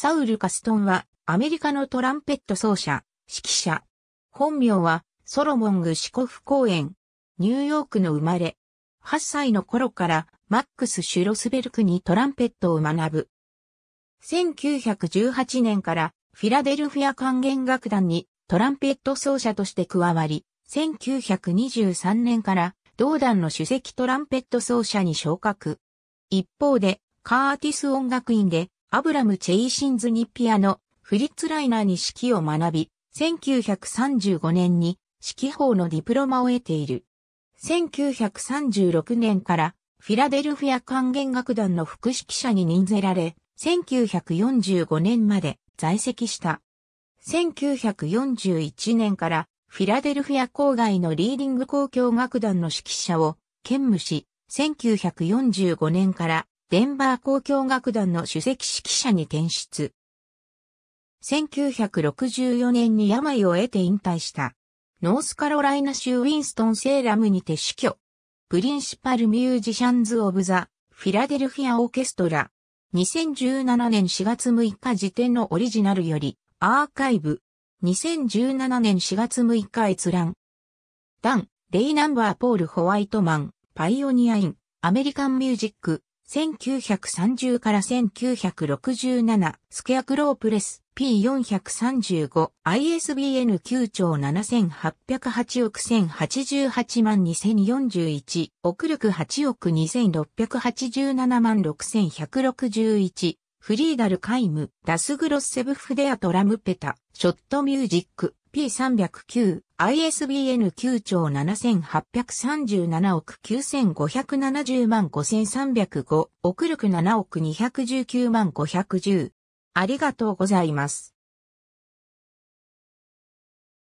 サウル・カストンは、アメリカのトランペット奏者、指揮者。本名は、ソロモン・グシコフ公園。ニューヨークの生まれ。8歳の頃から、マックス・シュロスベルクにトランペットを学ぶ。1918年からフィラデルフィア管弦楽団にトランペット奏者として加わり、1923年から同団の主席トランペット奏者に昇格。一方で、カーティス音楽院でアブラム・チェイシンズにピアノ、フリッツ・ライナーに指揮を学び、1935年に指揮法のディプロマを得ている。1936年からフィラデルフィア管弦楽団の副指揮者に任せられ、1945年まで在籍した。1941年からフィラデルフィア郊外のリーディング公共楽団の指揮者を兼務し、1945年からデンバー交響楽団の首席指揮者に転出。1964年に病を得て引退した。ノースカロライナ州ウィンストン・セーラムにて死去。プリンシパル・ミュージシャンズ・オブ・ザ・フィラデルフィア・オーケストラ。2017年4月6日時点のオリジナルより、アーカイブ。2017年4月6日閲覧。ダン、レイナンバー・ポール・ホワイトマン、パイオニアイン、アメリカン・ミュージック、1930から1967、スケアクロープレス P435、ISBN 9兆7808億1088万2041、億力8億2687万6161、フリーダルカイム、ダスグロッセブフデアトラムペタ、ショットミュージック、P309、ISBN 9兆7837億9570万5305、億力7億219万510。ありがとうございます。